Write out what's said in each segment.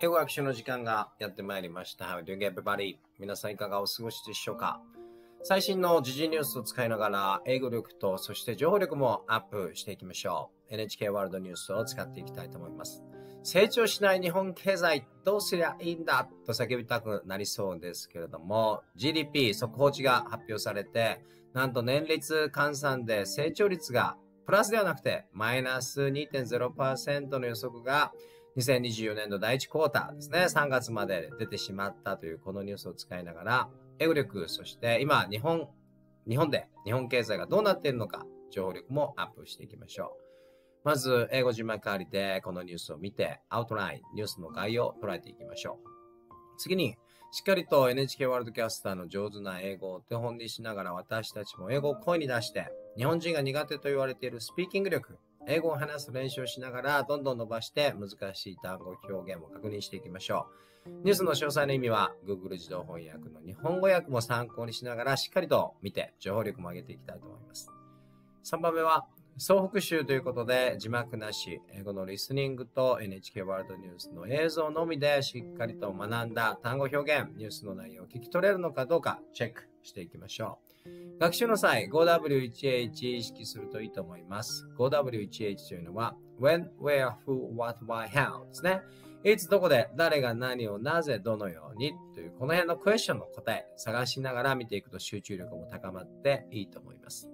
英語学習の時間がやってまいりました。How do you get everybody? 皆さんいかがお過ごしでしょうか最新の時事ニュースを使いながら、英語力とそして情報力もアップしていきましょう。NHK ワールドニュースを使っていきたいと思います。成長しない日本経済どうすりゃいいんだと叫びたくなりそうですけれども、GDP 速報値が発表されて、なんと年率換算で成長率がプラスではなくてマイナス2.0%の予測が2024年度第1クォーターですね、3月まで出てしまったというこのニュースを使いながら、エ語力、そして今、日本、日本で、日本経済がどうなっているのか、情報力もアップしていきましょう。まず、英語字幕ありで、このニュースを見て、アウトライン、ニュースの概要を捉えていきましょう。次に、しっかりと NHK ワールドキャスターの上手な英語を手本にしながら私たちも英語を声に出して、日本人が苦手と言われているスピーキング力、英語を話す練習をしながら、どんどん伸ばして難しい単語表現も確認していきましょう。ニュースの詳細の意味は、Google 自動翻訳の日本語訳も参考にしながら、しっかりと見て、情報力も上げていきたいと思います。3番目は、総復習ということで、字幕なし、英語のリスニングと NHK ワールドニュースの映像のみでしっかりと学んだ単語表現、ニュースの内容を聞き取れるのかどうか、チェックしていきましょう。学習の際、5W1H 意識するといいと思います。5W1H というのは、when, where, who, what, why, how ですね。いつどこで誰が何をなぜどのようにというこの辺のクエスチョンの答え探しながら見ていくと集中力も高まっていいと思います。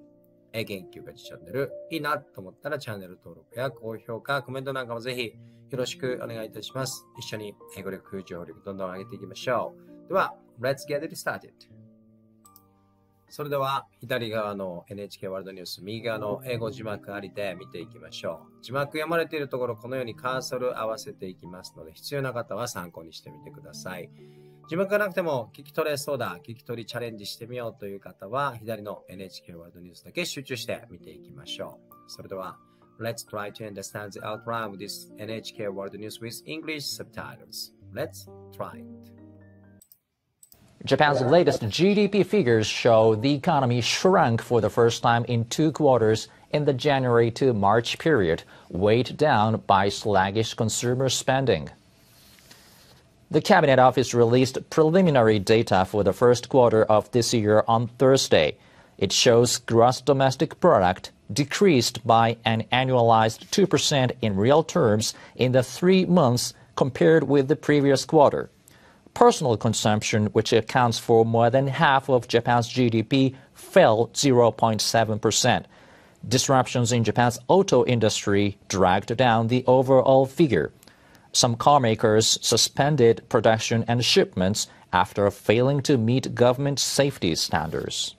え、研究家チャンネルいいなと思ったらチャンネル登録や高評価、コメントなんかもぜひよろしくお願いいたします。一緒に英語力、情報力どんどん上げていきましょう。では、Let's get it started! それでは左側の NHK ワールドニュース、右側の英語字幕ありで見ていきましょう。字幕読まれているところ、このようにカーソル合わせていきますので、必要な方は参考にしてみてください。字幕がなくても聞き取れそうだ、聞き取りチャレンジしてみようという方は、左の NHK ワールドニュースだけ集中して見ていきましょう。それでは、Let's try to understand the outline of this NHK w o r d News with English subtitles. Let's try it. Japan's latest GDP figures show the economy shrunk for the first time in two quarters in the January to March period, weighed down by sluggish consumer spending. The Cabinet Office released preliminary data for the first quarter of this year on Thursday. It shows gross domestic product decreased by an annualized 2% in real terms in the three months compared with the previous quarter personal consumption, which accounts for more than half of Japan's GDP, fell 0.7%. Disruptions in Japan's auto industry dragged down the overall figure. Some carmakers suspended production and shipments after failing to meet government safety standards.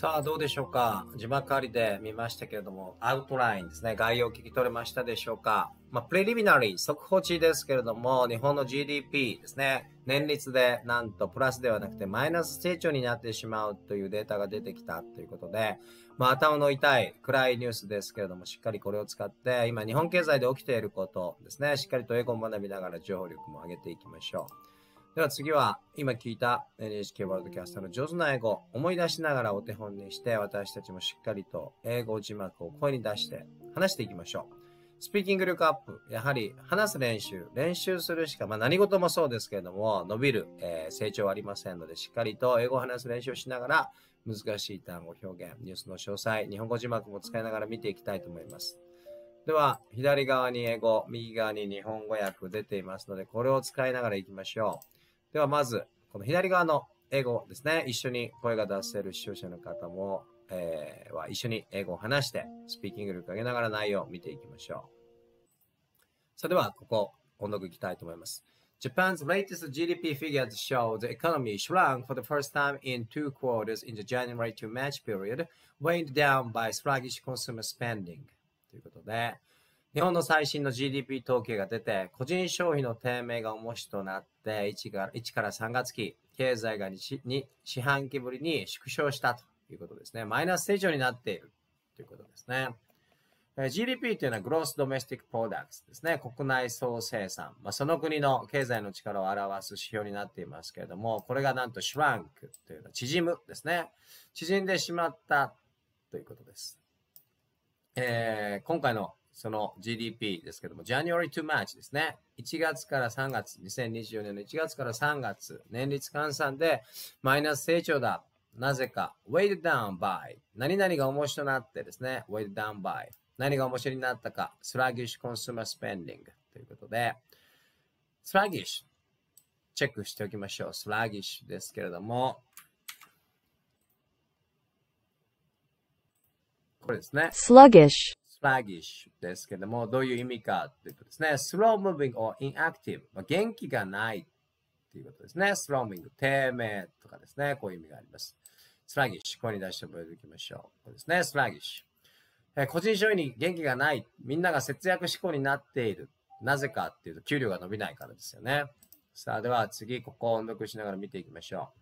さあ、どうでしょうか字幕ありで見ましたけれども、アウトラインですね。概要を聞き取れましたでしょうかまあ、プレリミナリー、速報値ですけれども、日本の GDP ですね。年率でなんとプラスではなくてマイナス成長になってしまうというデータが出てきたということで、まあ、頭の痛い暗いニュースですけれども、しっかりこれを使って、今日本経済で起きていることですね。しっかりと英語を学びながら情報力も上げていきましょう。では次は、今聞いた NHK ワールドキャスターの上手な英語、思い出しながらお手本にして、私たちもしっかりと英語字幕を声に出して話していきましょう。スピーキング力アップ、やはり話す練習、練習するしか、まあ何事もそうですけれども、伸びる、えー、成長はありませんので、しっかりと英語を話す練習をしながら、難しい単語表現、ニュースの詳細、日本語字幕も使いながら見ていきたいと思います。では、左側に英語、右側に日本語訳出ていますので、これを使いながら行きましょう。では、まず、この左側の英語ですね。一緒に声が出せる視聴者の方も、えー、は一緒に英語を話して、スピーキング力上げながら内容を見ていきましょう。それでは、ここ、音読いきたいと思います。Japan's latest GDP figures show the economy shrunk for the first time in two quarters in the January to March period, weighed down by sluggish consumer spending. ことで、日本の最新の GDP 統計が出て、個人消費の低迷が重しとなって、1から ,1 から3月期、経済が 2, 2四半期ぶりに縮小したということですね。マイナス成長になっているということですね。GDP というのはグロスドメスティックプロダクツですね。国内総生産。まあ、その国の経済の力を表す指標になっていますけれども、これがなんとシュランクというのは縮むですね。縮んでしまったということです。えー、今回のその GDP ですけども、January to March ですね。1月から3月、2024年の1月から3月、年率換算でマイナス成長だ。なぜか、w e i g h e d down by 何々が重しとなってですね、w e i g h e d down by 何がもしになったか、スラギッシュコンスーマースペンディングということで、スラギッシュ、チェックしておきましょう。スラギッシュですけれども、これですね。sluggish sluggish ですけども、どういう意味かというとですね、slow moving or inactive、まあ、元気がないっていうことですね。slow moving、低迷とかですね、こういう意味があります。sluggish、声に出して覚えておきましょう。これですね、sluggish。えー、個人消費に元気がない、みんなが節約志向になっている。なぜかっていうと、給料が伸びないからですよね。さあ、では次、ここを音読しながら見ていきましょう。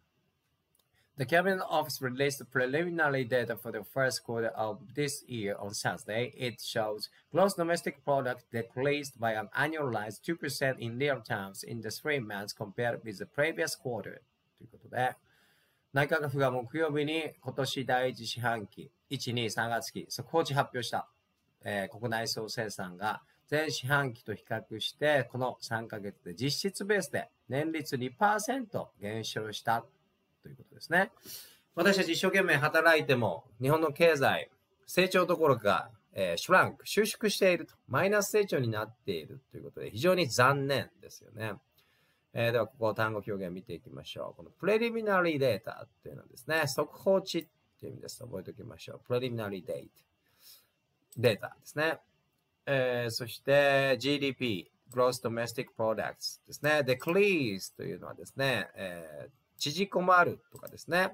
The Cabinet Office released preliminary data for the first quarter of this year on Thursday. It shows gross domestic product decreased by an annualized 2% in real terms in the three months compared with the previous quarter. ということで、内閣府が木曜日に今年第一四半期、1、2、3月期、速報値発表した、えー、国内総生産が前四半期と比較して、この3ヶ月で実質ベースで年率2%減少したということですね。私たち一生懸命働いても、日本の経済、成長どころか、えー、シュランク、収縮していると、マイナス成長になっているということで、非常に残念ですよね。えー、では、ここ単語表現見ていきましょう。このプレリミナリーデータっていうのはですね、速報値っていう意味です。覚えておきましょう。プレリミナリーデータ。データですね。えー、そして GDP、Gross Domestic Products ですね。Decrease というのはですね、えー、縮こまるとかですね。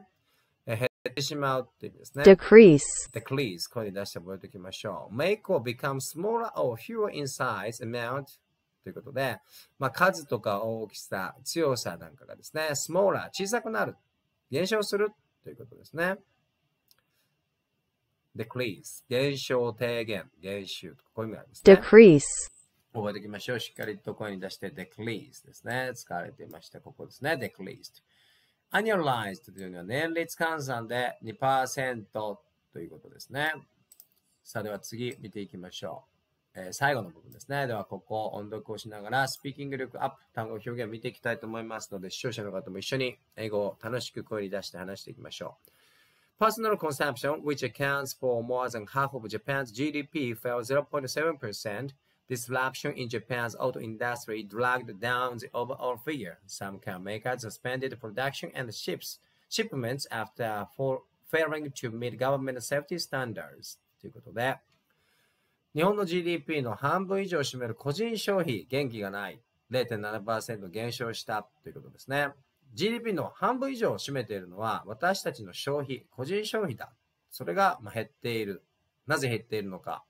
え減ってしまうっていうですね。decrease。decrease。声に出して覚えておきましょう。make or become smaller or fewer in size amount ということで、まあ、数とか大きさ、強さなんかがですね、smaller、小さくなる、減少するということですね。decrease、減少、低減、減収とか、こういう意味なんですね。decrease。覚えていきましょう。しっかりと声に出して decrease ですね。使われていました。ここですね。d e c r e a s e アニ n ライズというのは年率換算で2%ということですね。さあ、では次見ていきましょう。えー、最後の部分ですね。では、ここ音読をしながら、スピーキング力アップ、単語表現を見ていきたいと思いますので、視聴者の方も一緒に英語を楽しく声に出して話していきましょう。Personal consumption, which accounts for more than half of Japan's GDP, fell 0.7% Disruption in Japan's auto industry dragged down the overall figure. Some car makers suspended production and ships, shipments after failing to meet government safety standards. ということで、日本の GDP の半分以上を占める個人消費、元気がない、0.7%減少したということですね。GDP の半分以上を占めているのは、私たちの消費、個人消費だ。それが減っている。なぜ減っているのか。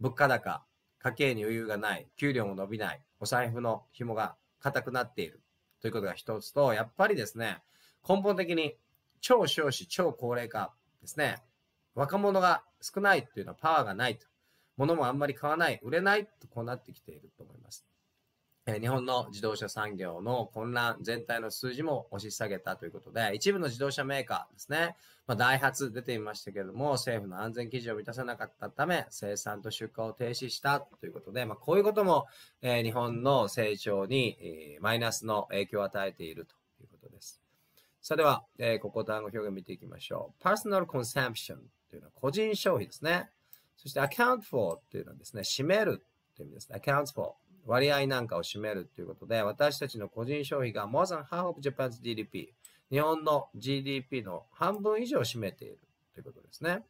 物価高、家計に余裕がない、給料も伸びない、お財布の紐が硬くなっているということが一つと、やっぱりですね、根本的に超少子、超高齢化ですね、若者が少ないというのはパワーがないと。物もあんまり買わない、売れないとこうなってきていると思います。日本の自動車産業の混乱全体の数字も押し下げたということで、一部の自動車メーカーですね、まあ、ダイハツ出ていましたけれども、政府の安全基準を満たさなかったため、生産と出荷を停止したということで、まあ、こういうことも、えー、日本の成長に、えー、マイナスの影響を与えているということです。それでは、えー、ここ単語表現見ていきましょう。personal consumption というのは個人消費ですね。そして account for というのはですね、占めるという意味です。account for 割合なんかを占めるということで、私たちの個人消費が more than half of Japan's GDP、日本の GDP の半分以上を占めているということですね。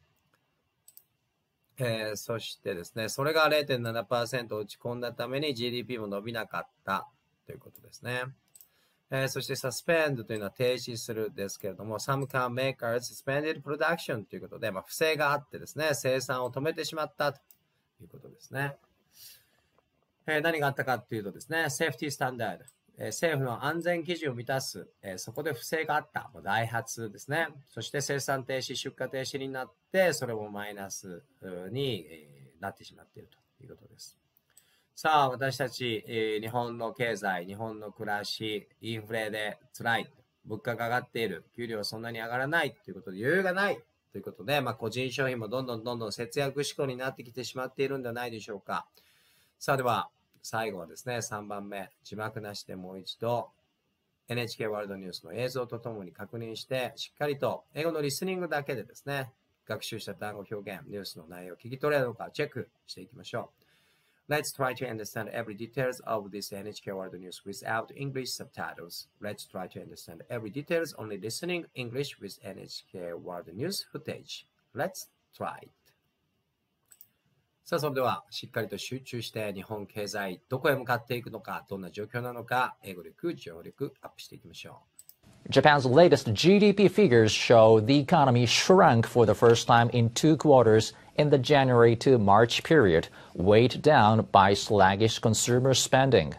えー、そしてですね、それが0.7%落ち込んだために GDP も伸びなかったということですね。えー、そして suspend というのは停止するですけれども、some car makers suspended production ということで、まあ、不正があってですね、生産を止めてしまったということですね。え何があったかっていうとですね、セーフティースタンダード。え政府の安全基準を満たす、えそこで不正があった、ダイハツですね。そして生産停止、出荷停止になって、それもマイナスに、えなってしまっているということです。さあ、私たち、え日本の経済、日本の暮らし、インフレで辛い、物価が上がっている、給料はそんなに上がらないということで余裕がないということで、まあ、個人消費もどんどんどんどん節約志向になってきてしまっているんではないでしょうか。さあでは、最後はですね、3番目、字幕なしでもう一度、NHK ワールドニュースの映像とともに確認して、しっかりと英語のリスニングだけでですね、学習した単語表現、ニュースの内容を聞き取れるのかチェックしていきましょう。Let's try to understand every details of this NHK World News without English subtitles. Let's try to understand every details only listening English with NHK World News footage. Let's try. さあ、それではしっかりと集中して日本経済どこへ向かっていくのか、どんな状況なのか、英語力、情報力アップしていきましょう。Japan's latest GDP figures show the economy shrunk for the first time in two quarters in the January to March period, weighed down by sluggish consumer spending.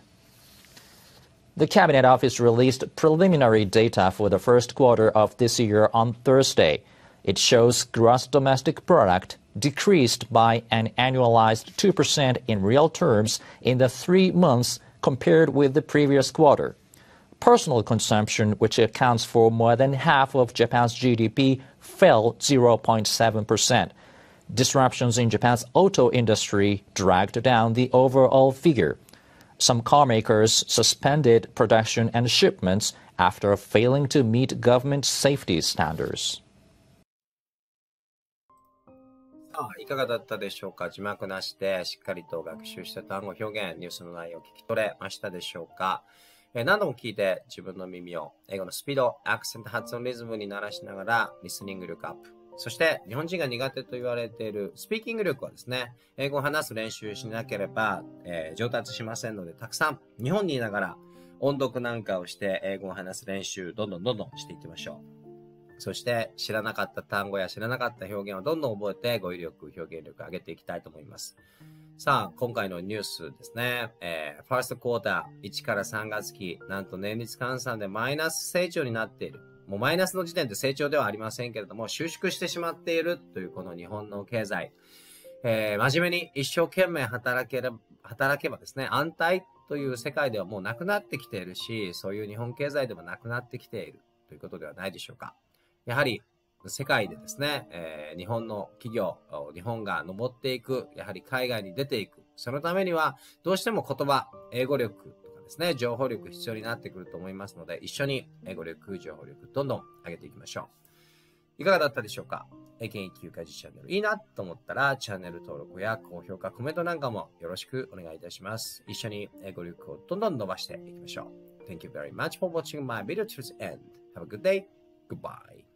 The Cabinet Office released preliminary data for the first quarter of this year on Thursday. It shows gross domestic product decreased by an annualized 2% in real terms in the three months compared with the previous quarter. Personal consumption, which accounts for more than half of Japan's GDP, fell 0.7%. Disruptions in Japan's auto industry dragged down the overall figure. Some carmakers suspended production and shipments after failing to meet government safety standards. いかがだったでしょうか字幕なしで、しっかりと学習した単語表現、ニュースの内容を聞き取れましたでしょうかえ何度も聞いて、自分の耳を、英語のスピード、アクセント、発音、リズムに鳴らしながら、リスニング力アップ。そして、日本人が苦手と言われているスピーキング力はですね、英語を話す練習しなければ、えー、上達しませんので、たくさん日本にいながら音読なんかをして英語を話す練習、どんどんどんどんしていきましょう。そして知らなかった単語や知らなかった表現をどんどん覚えて語彙力、表現力上げていきたいと思います。さあ、今回のニュースですね。えー、ファーストクォーター1から3月期、なんと年率換算でマイナス成長になっている。もうマイナスの時点で成長ではありませんけれども、収縮してしまっているというこの日本の経済。えー、真面目に一生懸命働けれ働けばですね、安泰という世界ではもうなくなってきているし、そういう日本経済でもなくなってきているということではないでしょうか。やはり世界でですね、えー、日本の企業、日本が登っていく、やはり海外に出ていく。そのためには、どうしても言葉、英語力とかですね、情報力必要になってくると思いますので、一緒に英語力、情報力、どんどん上げていきましょう。いかがだったでしょうか英検1級開示チャンネル。いいなと思ったら、チャンネル登録や高評価、コメントなんかもよろしくお願いいたします。一緒に英語力をどんどん伸ばしていきましょう。Thank you very much for watching my video to the end. Have a good day. Goodbye.